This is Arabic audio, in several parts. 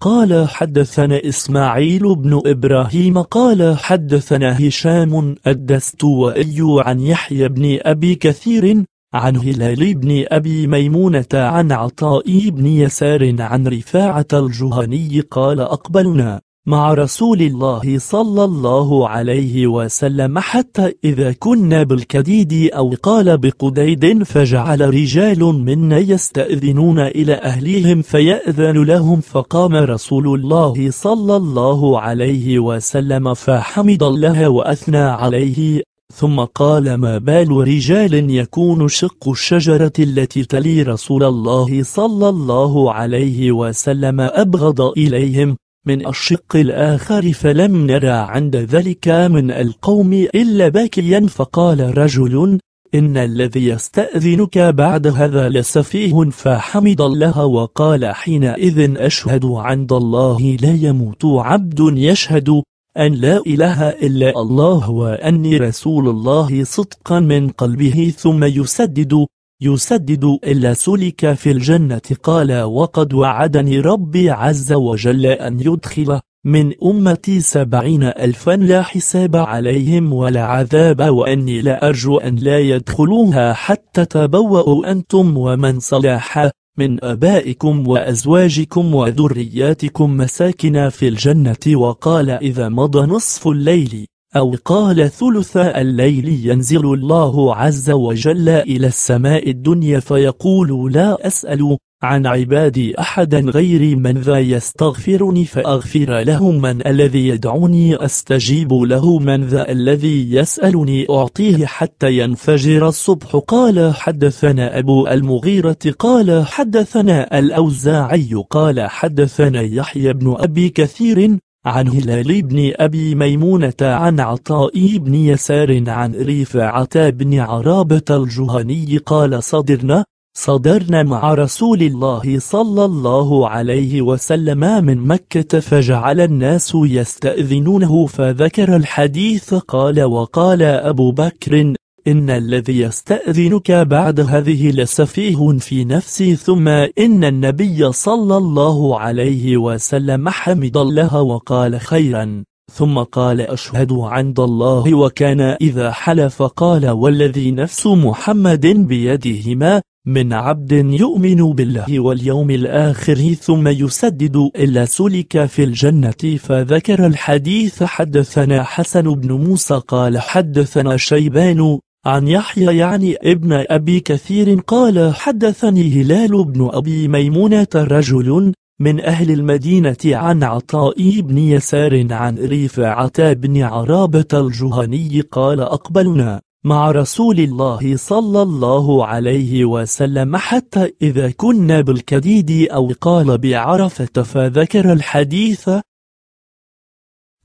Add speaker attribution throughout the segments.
Speaker 1: قال حدثنا إسماعيل بن إبراهيم قال حدثنا هشام الدستوائي عن يحيى بن أبي كثير عن هلال بن أبي ميمونة عن عطاء بن يسار عن رفاعة الجهني قال أقبلنا مع رسول الله صلى الله عليه وسلم حتى إذا كنا بالكديد أو قال بقديد فجعل رجال منا يستأذنون إلى أهليهم فيأذن لهم فقام رسول الله صلى الله عليه وسلم فحمد الله وأثنى عليه ثم قال ما بال رجال يكون شق الشجرة التي تلي رسول الله صلى الله عليه وسلم أبغض إليهم من الشق الآخر فلم نرى عند ذلك من القوم إلا باكيا فقال رجل إن الذي يستأذنك بعد هذا لسفيه فحمد الله وقال حينئذ أشهد عند الله لا يموت عبد يشهد أن لا إله إلا الله وأني رسول الله صدقا من قلبه ثم يسدد يسدد إلا سلك في الجنة قال وقد وعدني ربي عز وجل أن يدخل من أمتي سبعين ألفا لا حساب عليهم ولا عذاب وأني لأرجو أرجو أن لا يدخلوها حتى تبوأوا أنتم ومن صلاح من أبائكم وأزواجكم وذرياتكم مساكن في الجنة وقال إذا مضى نصف الليل أو قال ثلث الليل ينزل الله عز وجل إلى السماء الدنيا فيقول لا أسأل عن عبادي أحدا غير من ذا يستغفرني فأغفر له من الذي يدعوني أستجيب له من ذا الذي يسألني أعطيه حتى ينفجر الصبح قال حدثنا أبو المغيرة قال حدثنا الأوزاعي قال حدثنا يحيى بن أبي كثير عن هلال بن أبي ميمونة عن عطاء بن يسار عن رفاعة بن عرابة الجهني قال صدرنا صدرنا مع رسول الله صلى الله عليه وسلم من مكة فجعل الناس يستأذنونه فذكر الحديث قال وقال أبو بكر إن الذي يستأذنك بعد هذه لسفيه في نفسي ثم إن النبي صلى الله عليه وسلم حمد الله وقال خيرا ثم قال أشهد عند الله وكان إذا حلف قال والذي نفس محمد بيدهما من عبد يؤمن بالله واليوم الآخر ثم يسدد إلا سلك في الجنة فذكر الحديث حدثنا حسن بن موسى قال حدثنا شيبان عن يحيى يعني ابن أبي كثير قال حدثني هلال بن أبي ميمونة رجل من أهل المدينة عن عطاء بن يسار عن رفاعة بن عرابة الجهني قال أقبلنا مع رسول الله صلى الله عليه وسلم حتى إذا كنا بالكديد أو قال بعرفة فذكر الحديث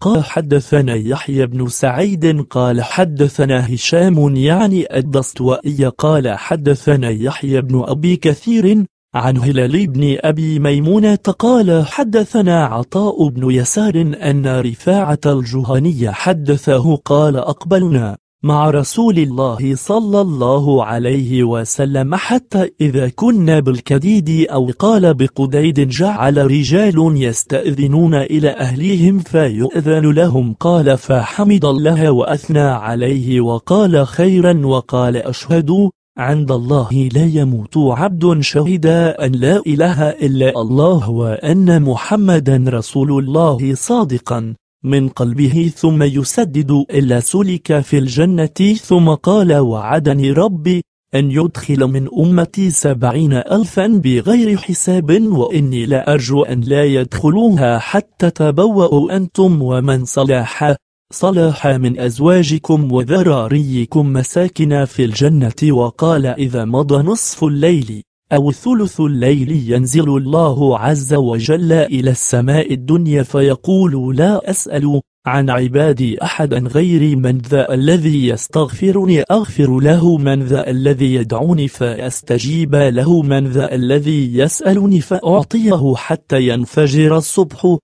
Speaker 1: قال حدثنا يحيى بن سعيد قال حدثنا هشام يعني الدستوائي قال حدثنا يحيى بن أبي كثير عن هلال بن أبي ميمونة قال حدثنا عطاء بن يسار أن رفاعة الجهنية حدثه قال أقبلنا مع رسول الله صلى الله عليه وسلم حتى إذا كنا بالكديد أو قال بقديد جعل رجال يستأذنون إلى أهليهم فيؤذن لهم قال فحمد الله وأثنى عليه وقال خيرا وقال أشهد عند الله لا يموت عبد شهد أن لا إله إلا الله وأن محمدا رسول الله صادقا من قلبه ثم يسدد إلا سلك في الجنة ثم قال وعدني ربي أن يدخل من أمتي سبعين ألفا بغير حساب وإني لأرجو أن لا يدخلوها حتى تبوأوا أنتم ومن صلاح صلاح من أزواجكم وذراريكم مساكن في الجنة وقال إذا مضى نصف الليل أو الثلث الليل ينزل الله عز وجل إلى السماء الدنيا فيقول لا أسأل عن عبادي أحدا غير من ذا الذي يستغفرني أغفر له من ذا الذي يدعوني فأستجيب له من ذا الذي يسألني فأعطيه حتى ينفجر الصبح